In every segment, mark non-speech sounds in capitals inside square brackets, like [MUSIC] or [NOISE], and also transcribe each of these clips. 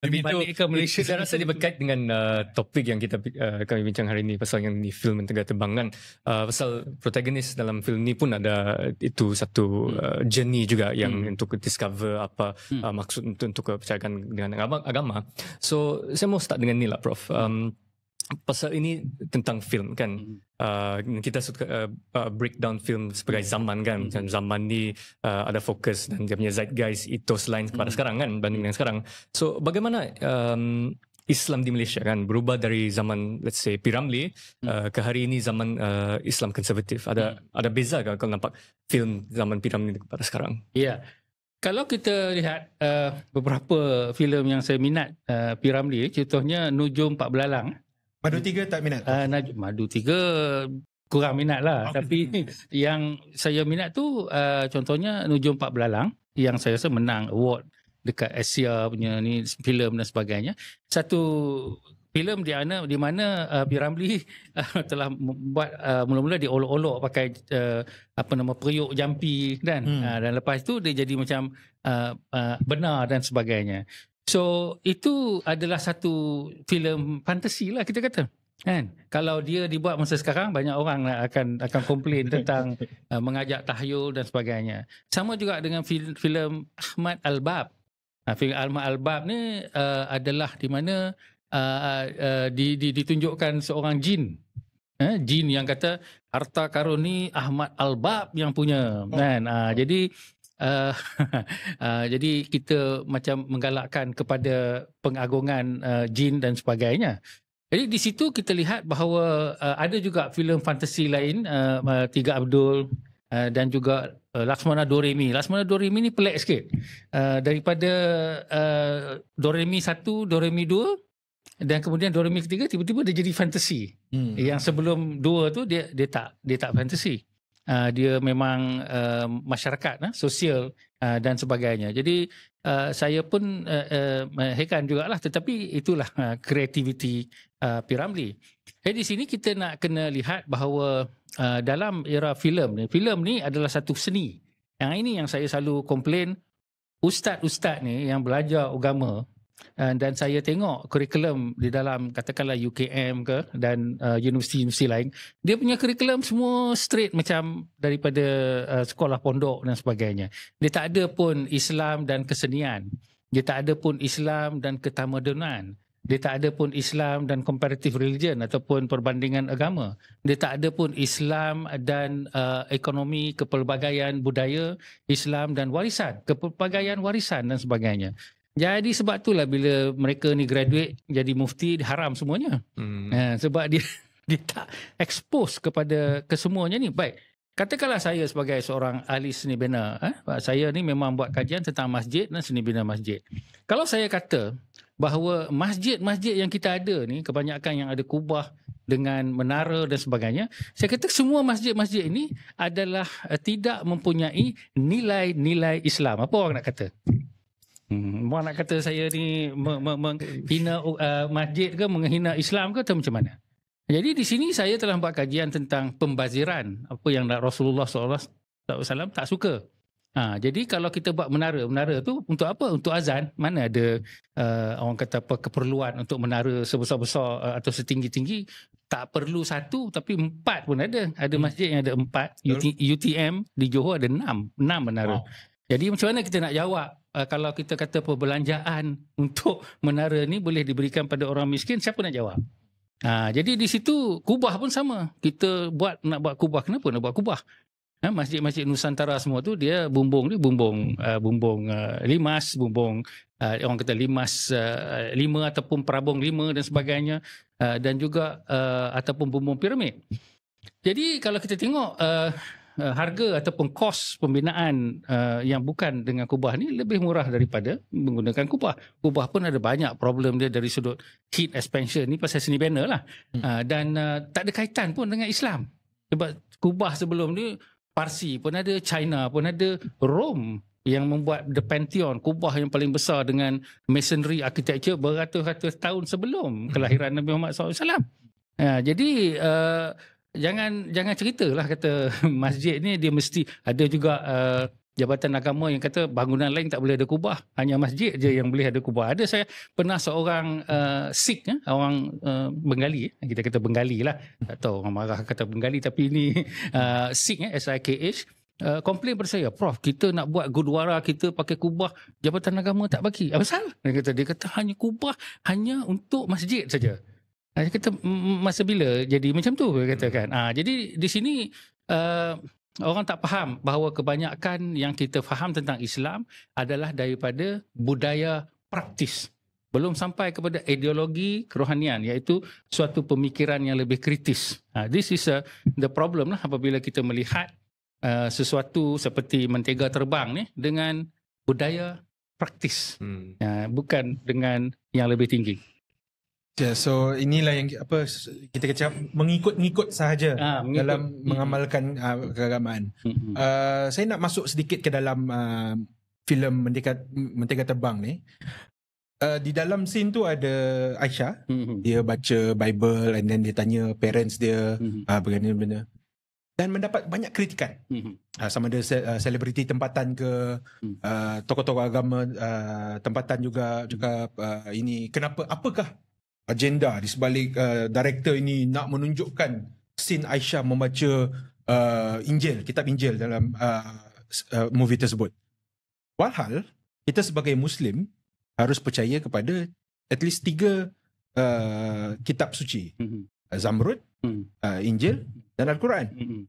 Lebih itu, balik ke Malaysia. Saya rasa dia berkait dengan uh, topik yang kita uh, kami bincang hari ini pasal yang ni film Tegar Terbang kan. Uh, pasal protagonis dalam film ni pun ada uh, itu satu hmm. uh, journey juga yang hmm. untuk discover apa hmm. uh, maksud untuk, untuk kepercayaan dengan agama. So saya mau start dengan ni lah Prof. Um, hmm pasal ini tentang film kan mm uh, kita suka uh, uh, breakdown film sebagai yeah. Hmm. zaman kan mm zaman ni uh, ada fokus dan dia punya zeitgeist itu selain kepada mm sekarang kan banding hmm. dengan sekarang so bagaimana um, Islam di Malaysia kan berubah dari zaman let's say Piramli mm uh, ke hari ini zaman uh, Islam konservatif ada mm ada beza kan kalau nampak film zaman Piramli kepada sekarang ya yeah. Kalau kita lihat uh, beberapa filem yang saya minat uh, Piramli, contohnya Nujum Pak Belalang, Madu tiga tak minat? Uh, ah, Naj- Madu tiga kurang minat lah. Okay. Ah, Tapi [LAUGHS] yang saya minat tu uh, contohnya Nujum Pak Belalang yang saya rasa menang award dekat Asia punya ni filem dan sebagainya. Satu filem di mana di mana uh, B. uh, telah membuat uh, mula-mula dia olok-olok pakai uh, apa nama periuk jampi kan hmm. uh, dan lepas tu dia jadi macam uh, uh, benar dan sebagainya. So itu adalah satu filem fantasi lah kita kata. Kan? Kalau dia dibuat masa sekarang banyak orang lah akan akan komplain [LAUGHS] tentang uh, mengajak tahyul dan sebagainya. Sama juga dengan filem Ahmad Albab. bab ha, Uh, filem Ahmad Albab ni uh, adalah di mana uh, uh, uh di, di, ditunjukkan seorang jin. Uh, jin yang kata harta karun ni Ahmad Albab yang punya. Oh. Kan? Uh, jadi uh, [LAUGHS] jadi kita macam menggalakkan kepada pengagungan uh, eh, jin dan sebagainya. Jadi di situ kita lihat bahawa uh, ada juga filem fantasi lain uh, Tiga Abdul uh, dan juga uh, Laksmana Doremi. Laksmana Doremi ni pelik sikit. Uh, daripada uh, Doremi 1, Doremi 2 dan kemudian Doremi ketiga tiba-tiba dia jadi fantasi. Hmm. Yang sebelum dua tu dia dia tak dia tak fantasi. Uh, Ah, dia memang uh, masyarakat uh, sosial uh, dan sebagainya. Jadi uh, saya pun uh, uh, hekan jugalah tetapi itulah kreativiti uh, uh, Piramli. Jadi di sini kita nak kena lihat bahawa uh, dalam era filem ni, filem ni adalah satu seni. Yang ini yang saya selalu komplain ustaz-ustaz ni yang belajar agama Eh, dan saya tengok kurikulum di dalam katakanlah UKM ke dan uh, universiti-universiti lain dia punya kurikulum semua straight macam daripada uh, sekolah pondok dan sebagainya dia tak ada pun Islam dan kesenian dia tak ada pun Islam dan ketamadunan dia tak ada pun Islam dan comparative religion ataupun perbandingan agama dia tak ada pun Islam dan uh, ekonomi kepelbagaian budaya Islam dan warisan kepelbagaian warisan dan sebagainya jadi sebab itulah bila mereka ni graduate jadi mufti haram semuanya. Hmm. Ha, sebab dia [LAUGHS] dia tak expose kepada kesemuanya ni. Baik. Katakanlah saya sebagai seorang ahli seni bina. Ha? Saya ni memang buat kajian tentang masjid dan seni bina masjid. Kalau saya kata bahawa masjid-masjid yang kita ada ni, kebanyakan yang ada kubah dengan menara dan sebagainya, saya kata semua masjid-masjid ini adalah eh, tidak mempunyai nilai-nilai Islam. Apa orang nak kata? Hmm, nak kata saya ni menghina me, me, uh, masjid ke menghina Islam ke atau macam mana? Jadi di sini saya telah buat kajian tentang pembaziran apa yang Rasulullah SAW tak suka. Ha, jadi kalau kita buat menara, menara tu untuk apa? Untuk azan. Mana ada uh, orang kata apa keperluan untuk menara sebesar-besar uh, atau setinggi-tinggi. Tak perlu satu tapi empat pun ada. Ada hmm. masjid yang ada empat. UT, UTM di Johor ada enam. Enam menara. Wow. Jadi macam mana kita nak jawab uh, kalau kita kata perbelanjaan [LAUGHS] untuk menara ni boleh diberikan pada orang miskin, siapa nak jawab? Ha, jadi di situ kubah pun sama. Kita buat nak buat kubah, kenapa nak buat kubah? Ha, masjid-masjid Nusantara semua tu dia bumbung dia bumbung uh, bumbung uh, limas, bumbung uh, orang kata limas uh, lima ataupun perabung lima dan sebagainya uh, dan juga uh, ataupun bumbung piramid. Jadi kalau kita tengok uh, uh, harga ataupun kos pembinaan uh, yang bukan dengan kubah ni lebih murah daripada menggunakan kubah. Kubah pun ada banyak problem dia dari sudut heat expansion ni pasal seni banner lah. Hmm. Uh, dan uh, tak ada kaitan pun dengan Islam. Sebab kubah sebelum ni Parsi pun ada, China pun ada, Rome yang membuat the pantheon kubah yang paling besar dengan masonry architecture beratus-ratus tahun sebelum hmm. kelahiran Nabi Muhammad SAW. Ya, jadi uh, jangan jangan ceritalah kata [LAUGHS] masjid ni dia mesti ada juga uh, jabatan agama yang kata bangunan lain tak boleh ada kubah hanya masjid je yang boleh ada kubah ada saya pernah seorang uh, Sikh eh, orang uh, Bengali eh, kita kata Bengali lah tak tahu orang marah kata Bengali tapi ini [LAUGHS] uh, Sikh eh, S-I-K-H Uh, komplain pada saya prof kita nak buat gurdwara kita pakai kubah jabatan agama tak bagi apa salah dia kata dia kata hanya kubah hanya untuk masjid saja dia kata masa bila jadi macam tu dia kata kan. Ah jadi di sini uh, orang tak faham bahawa kebanyakan yang kita faham tentang Islam adalah daripada budaya praktis. Belum sampai kepada ideologi kerohanian iaitu suatu pemikiran yang lebih kritis. Ah this is a, the problem lah apabila kita melihat uh, sesuatu seperti mentega terbang ni dengan budaya praktis. Hmm. Uh, bukan dengan yang lebih tinggi. Yeah, so inilah yang apa kita kecam mengikut-ikut sahaja ha, mengikut. dalam mengamalkan uh, keagamaan. hmm Uh, saya nak masuk sedikit ke dalam uh, filem Mentega, Mentega Terbang ni. Uh, di dalam scene tu ada Aisyah. Mm-hmm. Dia baca Bible and then dia tanya parents dia mm-hmm. uh, bagaimana-bagaimana. Dan mendapat banyak kritikan. Mm-hmm. Uh, sama ada selebriti uh, tempatan ke, mm-hmm. uh, agama uh, tempatan juga. Juga uh, ini, kenapa, apakah agenda di sebalik uh, director ini nak menunjukkan scene Aisyah membaca uh, Injil, kitab Injil dalam uh, uh, movie tersebut. Walhal, kita sebagai Muslim harus percaya kepada at least tiga uh, kitab suci. Mm-hmm. Uh, Zamrud, mm-hmm. uh, Injil dan Al-Quran. Mm-hmm.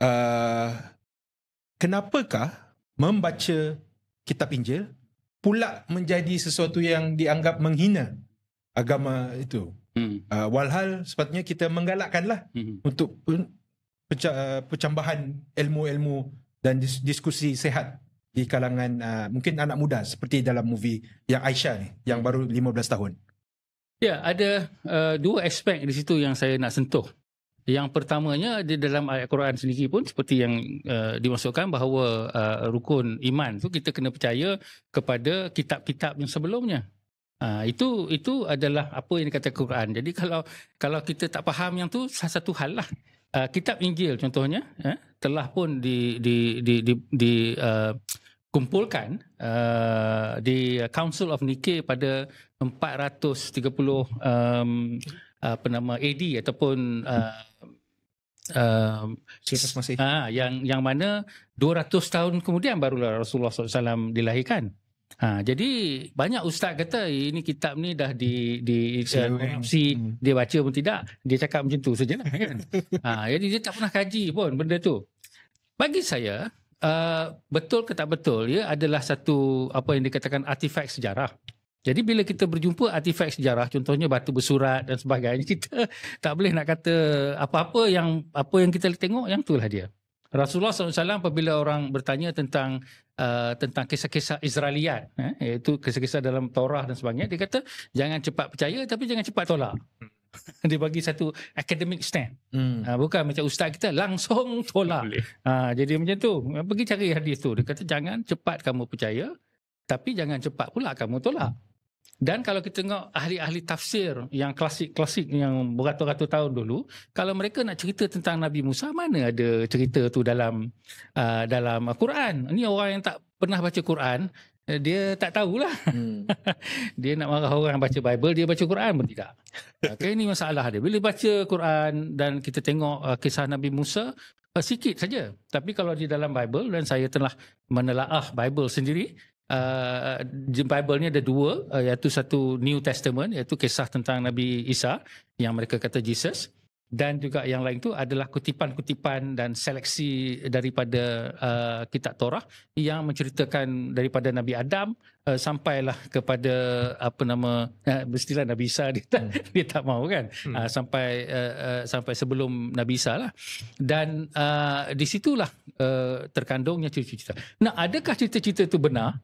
Uh, kenapakah membaca kitab Injil pula menjadi sesuatu yang dianggap menghina agama itu. Hmm. Uh, walhal sepatutnya kita menggalakkanlah hmm. untuk peca- pencambahan ah, ilmu-ilmu dan dis- diskusi sehat di kalangan uh, mungkin anak muda seperti dalam movie yang Aisyah ni yang baru 15 tahun. Ya, ada uh, dua aspek di situ yang saya nak sentuh. Yang pertamanya di dalam ayat Quran sendiri pun seperti yang uh, dimasukkan bahawa uh, rukun iman tu kita kena percaya kepada kitab-kitab yang sebelumnya. Ha, itu itu adalah apa yang kata Quran. Jadi kalau kalau kita tak faham yang tu salah satu hal lah. Uh, kitab Injil contohnya eh, telah pun di di di di, di uh, kumpulkan uh, di Council of Nike pada 430 um, uh, apa nama AD ataupun uh, uh, Uh, yang yang mana 200 tahun kemudian barulah Rasulullah SAW dilahirkan. Ha, jadi banyak ustaz kata eh, ini kitab ni dah di di korupsi eh, hmm. dia baca pun tidak dia cakap macam tu sajalah [LAUGHS] kan. ha jadi dia tak pernah kaji pun benda tu. Bagi saya uh, betul ke tak betul ya adalah satu apa yang dikatakan artifak sejarah. Jadi bila kita berjumpa artifak sejarah contohnya batu bersurat dan sebagainya [LAUGHS] kita tak boleh nak kata apa-apa yang apa yang kita tengok yang itulah dia. Rasulullah SAW apabila orang bertanya tentang uh, tentang kisah-kisah Israeliat, eh, iaitu kisah-kisah dalam Torah dan sebagainya, dia kata jangan cepat percaya tapi jangan cepat tolak. Hmm. [LAUGHS] Dia bagi satu academic stand. Hmm. Ha, bukan macam ustaz kita langsung tolak. Ha, jadi macam tu. Pergi cari hadis tu. Dia kata jangan cepat kamu percaya tapi jangan cepat pula kamu tolak. Hmm. Dan kalau kita tengok ahli-ahli tafsir yang klasik-klasik yang beratus-ratus tahun dulu, kalau mereka nak cerita tentang Nabi Musa, mana ada cerita tu dalam uh, dalam Quran? Ini orang yang tak pernah baca Quran, eh, dia tak tahulah. Hmm. [LAUGHS] dia nak marah orang yang baca Bible, dia baca Quran pun tidak. Okay, ini masalah dia. Bila baca Quran dan kita tengok uh, kisah Nabi Musa, uh, sikit saja. Tapi kalau di dalam Bible dan saya telah menelaah Bible sendiri, uh, Bible ni ada dua uh, iaitu satu New Testament iaitu kisah tentang Nabi Isa yang mereka kata Jesus dan juga yang lain tu adalah kutipan-kutipan dan seleksi daripada uh, kitab Torah yang menceritakan daripada Nabi Adam uh, sampailah kepada apa nama eh, mestilah Nabi Isa dia tak hmm. [LAUGHS] dia tak mau kan hmm. uh, sampai uh, uh, sampai sebelum Nabi Isa lah dan uh, di situlah uh, terkandungnya cerita-cerita. Nah, adakah cerita-cerita itu benar?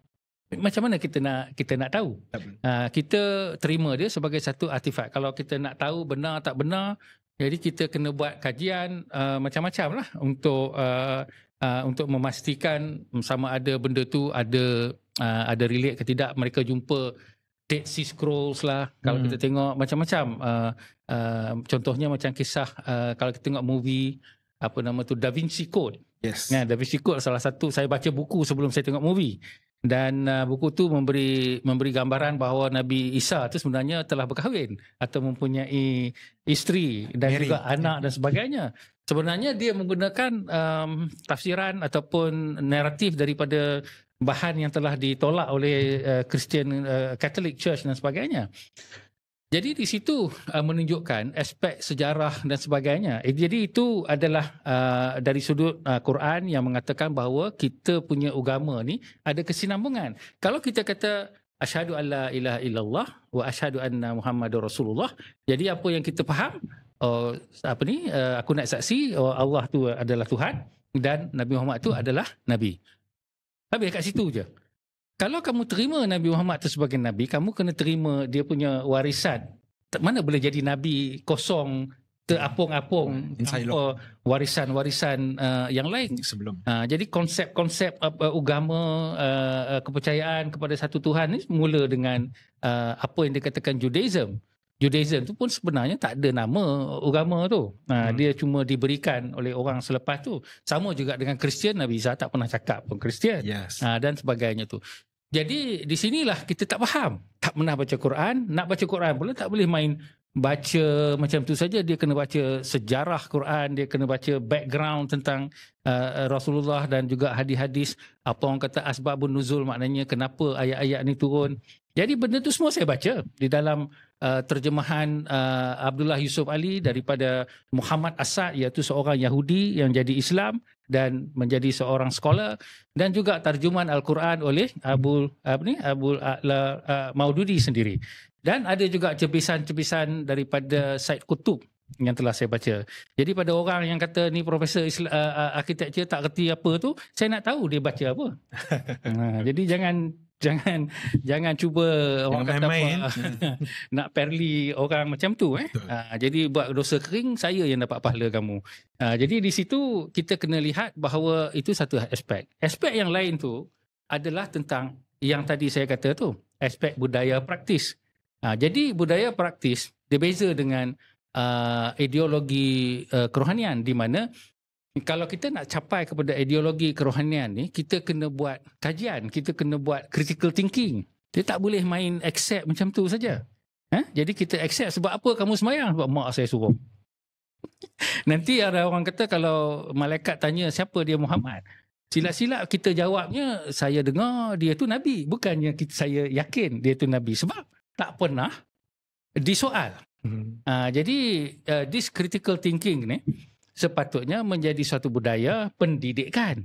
macam mana kita nak kita nak tahu uh, kita terima dia sebagai satu artifak kalau kita nak tahu benar tak benar jadi kita kena buat kajian uh, macam-macam lah untuk uh, uh, untuk memastikan sama ada benda tu ada uh, ada relate ke tidak mereka jumpa Dead Sea Scrolls lah kalau kita hmm. tengok macam-macam uh, uh, contohnya macam kisah uh, kalau kita tengok movie apa nama tu Da Vinci Code yes. nah, kan, Da Vinci Code salah satu saya baca buku sebelum saya tengok movie dan uh, buku tu memberi memberi gambaran bahawa Nabi Isa tu sebenarnya telah berkahwin atau mempunyai isteri dan Mary. juga ya. anak dan sebagainya. Sebenarnya dia menggunakan um, tafsiran ataupun naratif daripada bahan yang telah ditolak oleh uh, Christian uh, Catholic Church dan sebagainya. Jadi di situ uh, menunjukkan aspek sejarah dan sebagainya. Eh, jadi itu adalah uh, dari sudut uh, Quran yang mengatakan bahawa kita punya agama ni ada kesinambungan. Kalau kita kata asyhadu alla ilaha illallah wa asyhadu anna muhammadur rasulullah, jadi apa yang kita faham uh, apa ni uh, aku nak saksi uh, Allah tu adalah Tuhan dan Nabi Muhammad tu adalah nabi. Habis kat situ je kalau kamu terima Nabi Muhammad itu sebagai Nabi, kamu kena terima dia punya warisan. Mana boleh jadi Nabi kosong, terapung-apung hmm, tanpa warisan-warisan uh, yang lain. Sebelum. Uh, jadi konsep-konsep uh, agama, uh, uh, uh, kepercayaan kepada satu Tuhan ini mula dengan uh, apa yang dikatakan Judaism. Judaism itu pun sebenarnya tak ada nama agama tu. Nah, uh, hmm. dia cuma diberikan oleh orang selepas tu. Sama juga dengan Kristian Nabi Isa tak pernah cakap pun Kristian. Yes. Nah, dan sebagainya tu. Jadi di sinilah kita tak faham. Tak pernah baca Quran, nak baca Quran pula tak boleh main baca macam tu saja dia kena baca sejarah Quran dia kena baca background tentang uh, Rasulullah dan juga hadis-hadis apa orang kata asbabun nuzul maknanya kenapa ayat-ayat ni turun jadi benda tu semua saya baca di dalam Uh, terjemahan uh, Abdullah Yusuf Ali daripada Muhammad Asad iaitu seorang Yahudi yang jadi Islam dan menjadi seorang scholar dan juga terjemahan Al-Quran oleh Abu apa ni Abu uh, Maududi sendiri dan ada juga cebisan-cebisan daripada Said Kutub yang telah saya baca. Jadi pada orang yang kata ni profesor Islam, uh, uh, architecture tak reti apa tu, saya nak tahu dia baca apa. [LAUGHS] Ha, jadi jangan jangan [LAUGHS] jangan cuba orang jangan kata main, apa, [LAUGHS] nak perli orang macam tu eh ha, jadi buat dosa kering saya yang dapat pahala kamu ha, jadi di situ kita kena lihat bahawa itu satu aspek aspek yang lain tu adalah tentang yang tadi saya kata tu aspek budaya praktis ha, jadi budaya praktis dia beza dengan uh, ideologi uh, kerohanian di mana kalau kita nak capai kepada ideologi kerohanian ni kita kena buat kajian kita kena buat critical thinking dia tak boleh main accept macam tu saja eh? jadi kita accept sebab apa kamu semayang sebab mak saya suruh [LAUGHS] nanti ada orang kata kalau malaikat tanya siapa dia Muhammad silap-silap kita jawabnya saya dengar dia tu Nabi bukannya kita, saya yakin dia tu Nabi sebab tak pernah disoal uh, hmm. ha, jadi uh, this critical thinking ni sepatutnya menjadi suatu budaya pendidikan.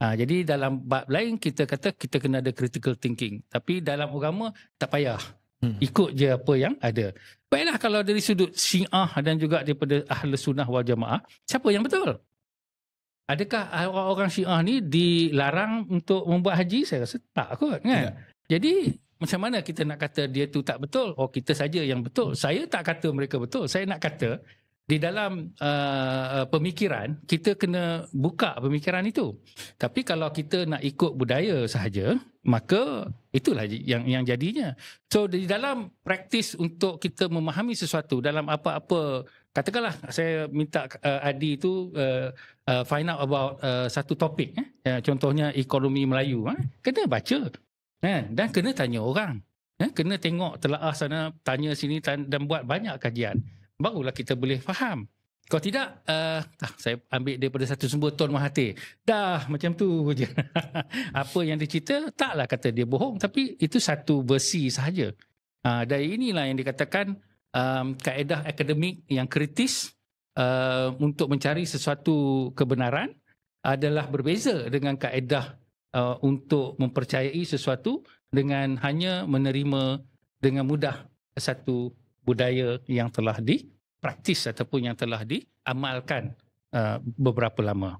Ha, jadi dalam bab lain kita kata kita kena ada critical thinking. Tapi dalam agama tak payah. Hmm. Ikut je apa yang ada. Baiklah kalau dari sudut syiah dan juga daripada ahli sunnah wal jamaah, siapa yang betul? Adakah orang-orang syiah ni dilarang untuk membuat haji? Saya rasa tak kot kan? Ya. Jadi macam mana kita nak kata dia tu tak betul? Oh kita saja yang betul. Saya tak kata mereka betul. Saya nak kata di dalam uh, uh, pemikiran kita kena buka pemikiran itu tapi kalau kita nak ikut budaya sahaja maka itulah yang yang jadinya so di dalam praktis untuk kita memahami sesuatu dalam apa-apa katakanlah saya minta uh, Adi itu uh, uh, find out about uh, satu topik eh? uh, contohnya ekonomi Melayu eh? kena baca eh? dan kena tanya orang eh? kena tengok telah sana tanya sini dan buat banyak kajian barulah kita boleh faham. Kalau tidak, uh, eh, dah, saya ambil daripada satu sumber Tuan Mahathir. Dah, macam tu je. [LAUGHS] Apa yang dia cerita, taklah kata dia bohong. Tapi itu satu versi sahaja. Uh, dari inilah yang dikatakan um, kaedah akademik yang kritis uh, untuk mencari sesuatu kebenaran adalah berbeza dengan kaedah uh, untuk mempercayai sesuatu dengan hanya menerima dengan mudah satu budaya yang telah dipraktis ataupun yang telah diamalkan uh, beberapa lama.